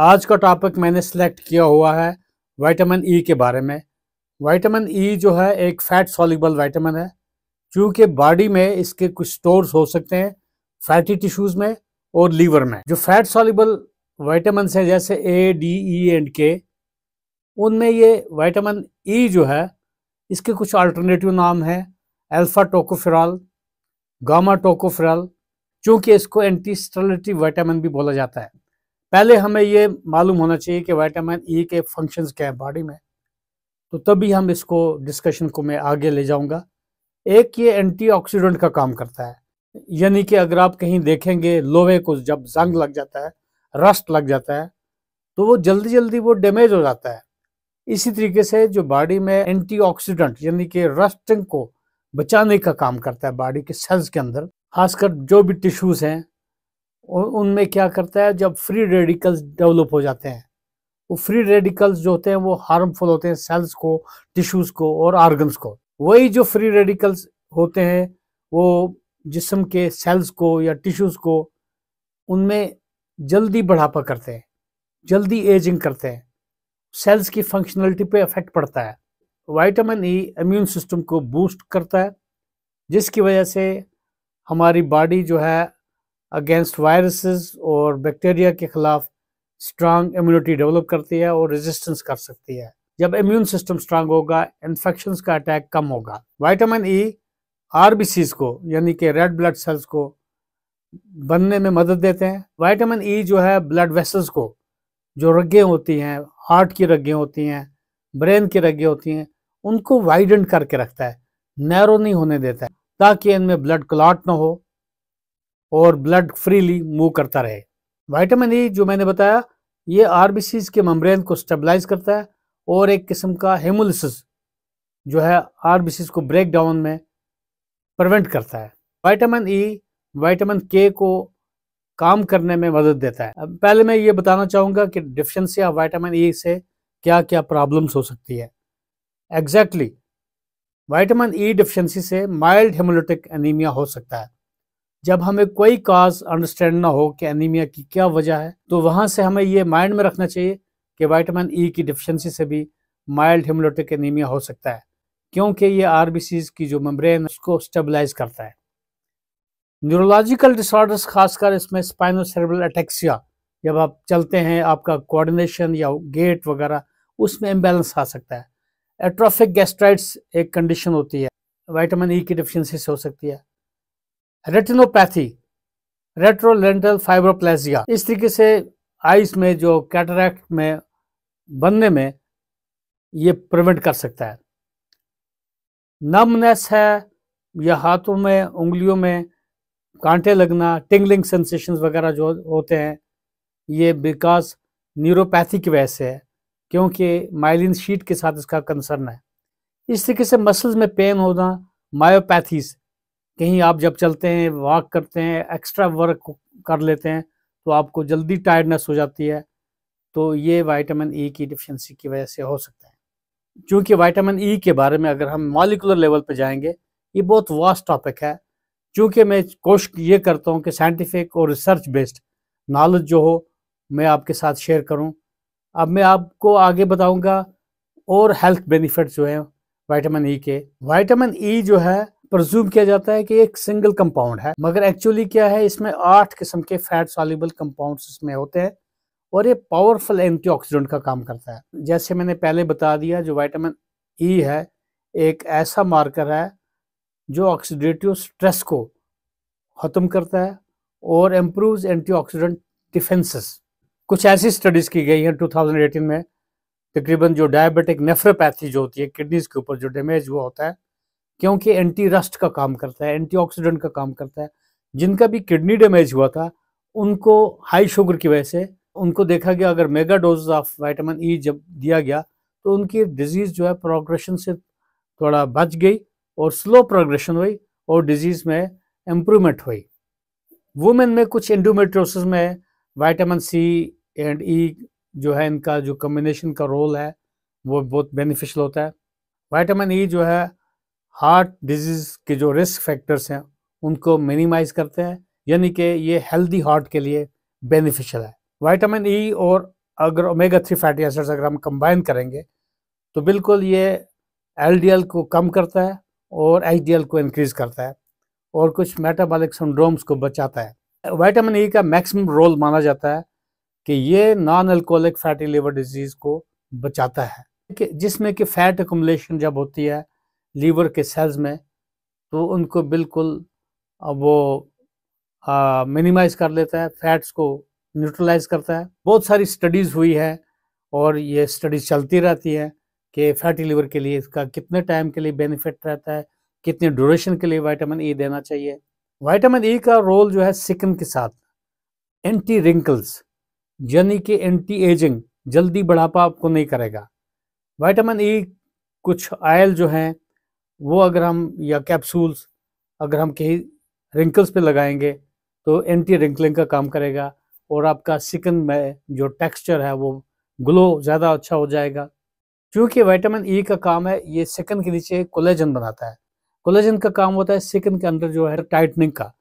आज का टॉपिक मैंने सेलेक्ट किया हुआ है विटामिन ई e के बारे में विटामिन ई e जो है एक फैट सॉलिबल विटामिन है क्योंकि बॉडी में इसके कुछ स्टोर्स हो सकते हैं फैटी टिश्यूज में और लीवर में जो फैट सॉलिबल विटामिन हैं जैसे ए डी ई एंड के उनमें ये विटामिन ई e जो है इसके कुछ अल्टरनेटिव नाम हैं अल्फ़ा टोकोफिरल गामा टोकोफिरल चूँकि इसको एंटी स्टेलिटी विटामिन भी बोला जाता है पहले हमें ये मालूम होना चाहिए कि वाइटामिन ई e के फंक्शंस क्या है बॉडी में तो तभी हम इसको डिस्कशन को मैं आगे ले जाऊंगा एक ये एंटीऑक्सीडेंट का काम करता है यानी कि अगर आप कहीं देखेंगे लोहे को जब जंग लग जाता है रस्ट लग जाता है तो वो जल्दी जल्दी वो डैमेज हो जाता है इसी तरीके से जो बॉडी में एंटीऑक्सीडेंट यानी कि रस्टिंग को बचाने का काम करता है बॉडी के सेल्स के अंदर खासकर जो भी टिश्यूज़ हैं उनमें क्या करता है जब फ्री रेडिकल्स डेवलप हो जाते हैं वो फ्री रेडिकल्स जो होते हैं वो हार्मफुल होते हैं सेल्स को टिश्यूज़ को और आर्गन्स को वही जो फ्री रेडिकल्स होते हैं वो जिसम के सेल्स को या टिश्यूज़ को उनमें जल्दी बढ़ापा करते हैं जल्दी एजिंग करते हैं सेल्स की फंक्शनलिटी पे इफेक्ट पड़ता है वाइटामिन ई इम्यून सिस्टम को बूस्ट करता है जिसकी वजह से हमारी बॉडी जो है अगेंस्ट वायरसेस और बैक्टीरिया के खिलाफ स्ट्रांग इम्यूनिटी डेवलप करती है और रेजिस्टेंस कर सकती है जब इम्यून सिस्टम स्ट्रांग होगा इन्फेक्शन का अटैक कम होगा वाइटामिन ई आर को यानी कि रेड ब्लड सेल्स को बनने में मदद देते हैं वाइटामिन ई e जो है ब्लड वेसल्स को जो रगें होती हैं हार्ट की रगें होती हैं ब्रेन की रगें होती हैं उनको वाइडन करके रखता है नैरो नहीं होने देता है ताकि इनमें ब्लड क्लाट ना हो और ब्लड फ्रीली मूव करता रहे वाइटामिन ई e जो मैंने बताया ये आर के मम्ब्रेन को स्टेबलाइज करता है और एक किस्म का हेमोलिस जो है आर को ब्रेक डाउन में प्रवेंट करता है वाइटामिन ई e, वाइटामिन के को काम करने में मदद देता है अब पहले मैं ये बताना चाहूँगा कि डिफिशेंसी ऑफ वाइटामिन ई से क्या क्या प्रॉब्लम्स हो सकती है एग्जैक्टली वाइटामिन ई डिफिशेंसी से माइल्ड हेमोलिटिक एनीमिया हो सकता है जब हमें कोई काज अंडरस्टैंड ना हो कि एनीमिया की क्या वजह है तो वहाँ से हमें ये माइंड में रखना चाहिए कि वाइटामिन ई e की डिफिशेंसी से भी माइल्ड हेमोलिटिक एनीमिया हो सकता है क्योंकि ये आर की जो मेम्ब्रेन उसको स्टेबलाइज करता है न्यूरोलॉजिकल डिसऑर्डर्स खासकर इसमें स्पाइनो सेरेब्रल अटैक्सिया जब आप चलते हैं आपका कोऑर्डिनेशन या गेट वगैरह उसमें इम्बेलेंस आ सकता है एट्रोफिक गैस्ट्राइट्स एक कंडीशन होती है वाइटामिन ई e की डिफिशेंसी से हो सकती है रेटिनोपैथी रेट्रोलेंटल फाइब्रोप्लेजिया इस तरीके से आइस में जो कैटरैक्ट में बनने में ये प्रिवेंट कर सकता है नमनेस है या हाथों में उंगलियों में कांटे लगना टिंगलिंग सेंसेशन वगैरह जो होते हैं ये बिकॉज न्यूरोपैथी की वजह से है क्योंकि माइलिन शीट के साथ इसका कंसर्न है इस तरीके से मसल्स में पेन होना मायोपैथीज कहीं आप जब चलते हैं वॉक करते हैं एक्स्ट्रा वर्क कर लेते हैं तो आपको जल्दी टायर्डनेस हो जाती है तो ये वाइटामिन ई e की डिफिशेंसी की वजह से हो सकता है क्योंकि वाइटामिन ई e के बारे में अगर हम मॉलिकुलर लेवल पर जाएंगे ये बहुत वास्ट टॉपिक है चूँकि मैं कोशिश ये करता हूँ कि साइंटिफिक और रिसर्च बेस्ड नॉलेज जो हो मैं आपके साथ शेयर करूँ अब मैं आपको आगे बताऊँगा और हेल्थ बेनिफिट जो हैं वाइटामिन ई e के वाइटामिन ई e जो है प्रज्यूम किया जाता है कि एक सिंगल कंपाउंड है मगर एक्चुअली क्या है इसमें आठ किस्म के फैट सॉल्यूबल कंपाउंड्स इसमें होते हैं और ये पावरफुल एंटीऑक्सीडेंट का काम करता है जैसे मैंने पहले बता दिया जो विटामिन ई e है एक ऐसा मार्कर है जो ऑक्सीडेटिव स्ट्रेस को ख़त्म करता है और एंटी एंटीऑक्सीडेंट डिफेंसेस कुछ ऐसी स्टडीज़ की गई हैं 2018 में तकरीबन जो डायबिटिक नेफ्रोपैथी जो होती है किडनीज के ऊपर जो डैमेज हुआ होता है क्योंकि एंटी रस्ट का काम करता है एंटीऑक्सीडेंट का काम करता है जिनका भी किडनी डैमेज हुआ था उनको हाई शुगर की वजह से उनको देखा गया अगर mega dose of vitamin E जब दिया गया तो उनकी डिजीज़ जो है प्रोग्रेशन से थोड़ा बच गई और स्लो प्रोग्रेशन हुई और डिजीज़ में इम्प्रूवमेंट हुई वुमेन में कुछ एंडोमेट्रोसिस में वाइटामिन सी एंड ई जो है इनका जो कम्बिनेशन का रोल है वो बहुत बेनिफिशियल होता है वाइटामिन ई e जो है हार्ट डिजीज़ के जो रिस्क फैक्टर्स हैं उनको मिनिमाइज करते हैं यानी कि ये हेल्दी हार्ट के लिए बेनिफिशियल है वाइटामिन ई e और अगर ओमेगा थ्री फैटी एसिड्स अगर हम कंबाइन करेंगे तो बिल्कुल ये एलडीएल को कम करता है और एचडीएल को इंक्रीज़ करता है और कुछ मेटाबॉलिक सिंड्रोम्स को बचाता है वाइटामिन ई e का मैक्सिमम रोल माना जाता है कि ये non alcoholic fatty liver disease को बचाता है कि जिसमें कि फ़ैट एकमुलेशन जब होती है लीवर के सेल्स में तो उनको बिल्कुल वो मिनिमाइज कर लेता है फैट्स को न्यूट्रलाइज करता है बहुत सारी स्टडीज़ हुई है और ये स्टडीज़ चलती रहती है कि फैटी लीवर के लिए इसका कितने टाइम के लिए बेनिफिट रहता है कितने ड्यूरेशन के लिए वाइटामिन ई e देना चाहिए वाइटामिन ई e का रोल जो है सिकन के साथ एंटी रिंकल्स यानी कि एंटी एजिंग जल्दी बढ़ापा आपको नहीं करेगा वाइटामिन ई e कुछ आयल जो हैं वो अगर हम या कैप्सूल्स अगर हम कहीं रिंकल्स पे लगाएंगे तो एंटी रिंकलिंग का काम करेगा और आपका सिकन में जो टेक्सचर है वो ग्लो ज़्यादा अच्छा हो जाएगा क्योंकि विटामिन ई e का काम है ये सिकन के नीचे कोलेजन बनाता है कोलेजन का काम होता है सिकन के अंदर जो है टाइटनिंग का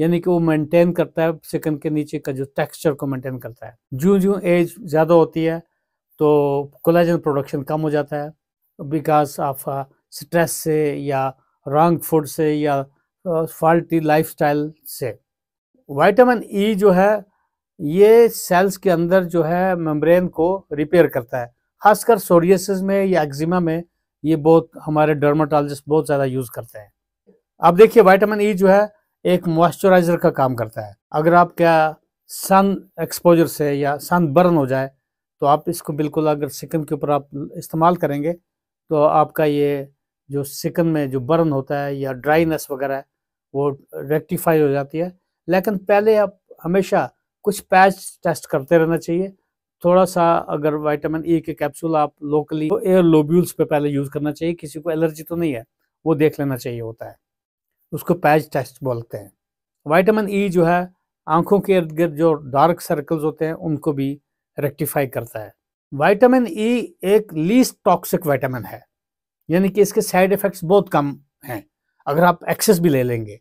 यानी कि वो मेंटेन करता है सिकन के नीचे का जो टेक्सचर को मेंटेन करता है जो जो एज ज़्यादा होती है तो कोलेजन प्रोडक्शन कम हो जाता है बिकॉज ऑफ स्ट्रेस से या रॉन्ग फूड से या फॉल्टी लाइफ से वाइटामिन ई e जो है ये सेल्स के अंदर जो है मेम्ब्रेन को रिपेयर करता है खासकर सोरियसिस में या एक्जिमा में ये बहुत हमारे डर्माटोलॉजिस्ट बहुत ज़्यादा यूज़ करते हैं अब देखिए वाइटामिन ई e जो है एक मॉइस्चराइजर का काम करता है अगर आपका सन एक्सपोजर से या सन बर्न हो जाए तो आप इसको बिल्कुल अगर सिकन के ऊपर आप इस्तेमाल करेंगे तो आपका ये जो सिकन में जो बर्न होता है या ड्राइनेस वगैरह वो रेक्टिफाई हो जाती है लेकिन पहले आप हमेशा कुछ पैच टेस्ट करते रहना चाहिए थोड़ा सा अगर विटामिन ई के कैप्सूल आप लोकली तो एयर लोब्यूल्स पे पहले यूज़ करना चाहिए किसी को एलर्जी तो नहीं है वो देख लेना चाहिए होता है उसको पैच टेस्ट बोलते हैं वाइटामिन ई जो है आंखों के इर्द गिर्द जो डार्क सर्कल्स होते हैं उनको भी रेक्टिफाई करता है वाइटामिन ई एक लीस्ट टॉक्सिक वाइटामिन है यानी कि इसके साइड इफ़ेक्ट्स बहुत कम हैं अगर आप एक्सेस भी ले लेंगे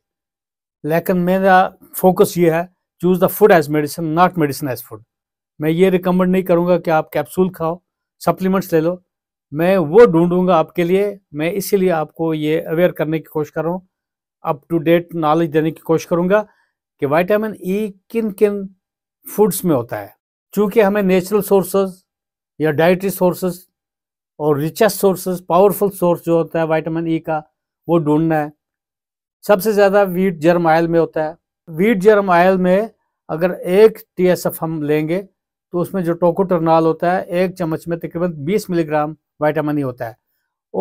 लेकिन मेरा फोकस ये है choose the food as medicine not medicine as food मैं ये रिकमेंड नहीं करूँगा कि आप कैप्सूल खाओ सप्लीमेंट्स ले लो मैं वो ढूंढूंगा आपके लिए मैं इसीलिए आपको ये अवेयर करने की कोशिश कर रहा हूँ अप टू डेट नॉलेज देने की कोशिश करूँगा कि वाइटामिन ई e किन किन फूड्स में होता है चूँकि हमें नेचुरल सोर्सेज या डाइटरी सोर्सेज और रिचेस्ट सोर्सेज पावरफुल सोर्स जो होता है वाइटामिन ई e का वो ढूंढना है सबसे ज़्यादा वीट जर्म आयल में होता है वीट जर्म आयल में अगर एक टी हम लेंगे तो उसमें जो टोकोटरनाल होता है एक चम्मच में तकरीबन 20 मिलीग्राम वाइटामिन ई e होता है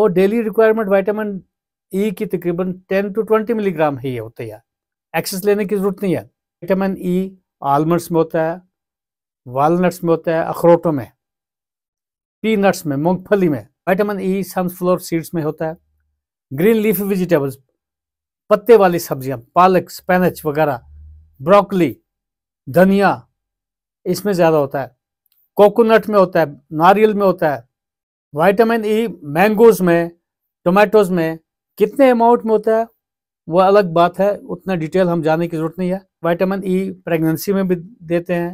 और डेली रिक्वायरमेंट वाइटामिन ई की तकरीबन 10 टू 20 मिलीग्राम ही होती है एक्सेस लेने की ज़रूरत नहीं है विटामिन ई आलमंड्स में होता है वालनट्स में होता है अखरोटों में पीनट्स में मूंगफली में विटामिन ई सनफ्लोर सीड्स में होता है ग्रीन लीफ वेजिटेबल्स पत्ते वाली सब्जियां पालक स्पेनच वगैरह ब्रोकली धनिया इसमें ज़्यादा होता है कोकोनट में होता है नारियल में होता है विटामिन ई मैंगोज में टोमेटोज में कितने अमाउंट में होता है वो अलग बात है उतना डिटेल हम जाने की ज़रूरत नहीं है विटामिन ई प्रेगनेंसी में भी देते हैं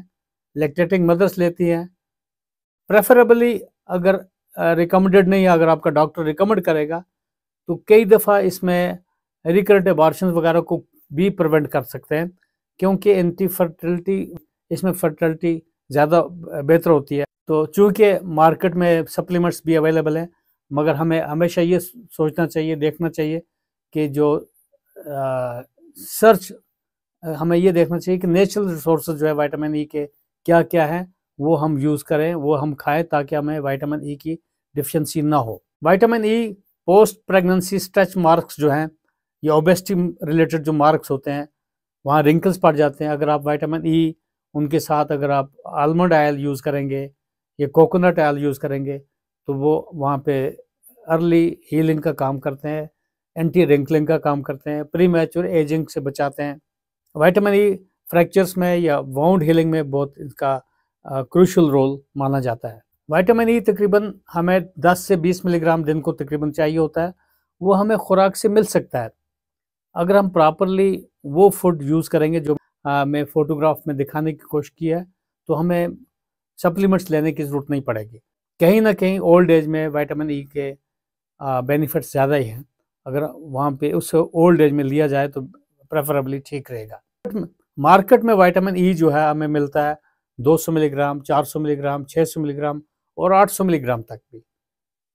लैक्टेटिंग मदर्स लेती हैं प्रेफरेबली अगर रिकमेंडेड नहीं है अगर आपका डॉक्टर रिकमेंड करेगा तो कई दफ़ा इसमें रिकरेंट एबॉर्शन वगैरह को भी प्रिवेंट कर सकते हैं क्योंकि एंटी फर्टिलिटी इसमें फर्टिलिटी ज़्यादा बेहतर होती है तो चूंकि मार्केट में सप्लीमेंट्स भी अवेलेबल हैं मगर हमें हमेशा ये सोचना चाहिए देखना चाहिए कि जो आ, सर्च हमें ये देखना चाहिए कि नेचुरल रिसोर्स जो है वाइटामिन ई e के क्या क्या हैं वो हम यूज़ करें वो हम खाएं ताकि हमें विटामिन ई e की डिफिशेंसी ना हो vitamin E e, post pregnancy stretch marks जो हैं या ओबेसिटी रिलेटेड जो मार्क्स होते हैं वहाँ रिंकल्स पड़ जाते हैं अगर आप वाइटामिन ई e, उनके साथ अगर आप आलमंड आयल यूज़ करेंगे या कोकोनट आयल यूज़ करेंगे तो वो वहाँ पे अर्ली हीलिंग का काम करते हैं एंटी रिंकलिंग का काम करते हैं प्री मैच्योर एजिंग से बचाते हैं वाइटामिन ई फ्रैक्चर्स में या वाउंड हीलिंग में बहुत इसका क्रूशल रोल माना जाता है वाइटामिन ई e तकरीबन हमें 10 से 20 मिलीग्राम दिन को तकरीबन चाहिए होता है वो हमें खुराक से मिल सकता है अगर हम प्रॉपरली वो फूड यूज़ करेंगे जो मैं फ़ोटोग्राफ में दिखाने की कोशिश की है तो हमें सप्लीमेंट्स लेने की ज़रूरत नहीं पड़ेगी कहीं ना कहीं ओल्ड एज में वाइटामिन ई e के बेनिफिट्स ज़्यादा ही हैं अगर वहाँ पे उस ओल्ड एज में लिया जाए तो प्रेफरेबली ठीक रहेगा मार्केट में वाइटामिन ई e जो है हमें मिलता है 200 मिलीग्राम 400 मिलीग्राम 600 मिलीग्राम और 800 मिलीग्राम तक भी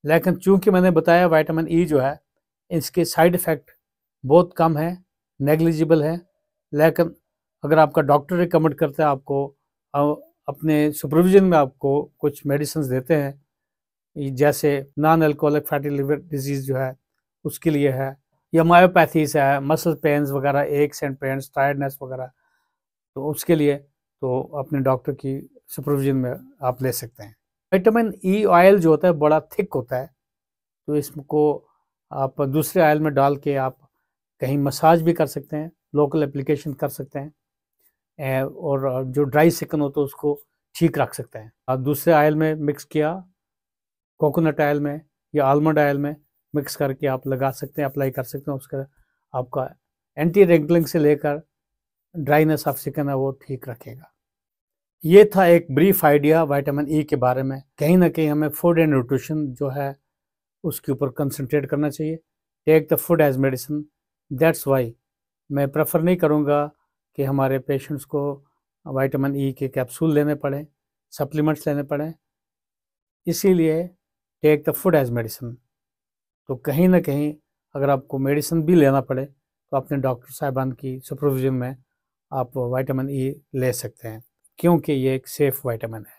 लेकिन चूंकि मैंने बताया विटामिन ई e जो है इसके साइड इफ़ेक्ट बहुत कम है नेग्लिजिबल है लेकिन अगर आपका डॉक्टर रिकमेंड करता है आपको अपने सुपरविजन में आपको कुछ मेडिसिन देते हैं जैसे non alcoholic fatty liver disease जो है उसके लिए है या मायोपैथीज है मसल पेंस वगैरह एक्स एंड पेंस टायर्डनेस वगैरह तो उसके लिए तो अपने डॉक्टर की सुपरविजन में आप ले सकते हैं विटामिन ई ऑयल जो होता है बड़ा थिक होता है तो इसको आप दूसरे ऑयल में डाल के आप कहीं मसाज भी कर सकते हैं लोकल एप्लीकेशन कर सकते हैं और जो ड्राई सिकन हो तो उसको ठीक रख सकते हैं आप दूसरे ऑयल में मिक्स किया कोकोनट ऑयल में या आलमंड ऑयल में मिक्स करके आप लगा सकते हैं अप्लाई कर सकते हैं उसका आपका एंटी रेंकलिंग से लेकर ड्राइनेस ऑफ स्किन है वो ठीक रखेगा ये था एक ब्रीफ आइडिया वाइटामिन ई के बारे में कहीं ना कहीं हमें फूड एंड न्यूट्रिशन जो है उसके ऊपर कंसंट्रेट करना चाहिए take the food as medicine that's why मैं प्रेफर नहीं करूँगा कि हमारे पेशेंट्स को वाइटामिन ई के कैप्सूल लेने पड़े सप्लीमेंट्स लेने पड़े इसीलिए take the food as medicine तो कहीं ना कहीं अगर आपको मेडिसिन भी लेना पड़े तो अपने डॉक्टर साहबान की सुपरविज़न में आप विटामिन ई e ले सकते हैं क्योंकि ये एक सेफ़ विटामिन है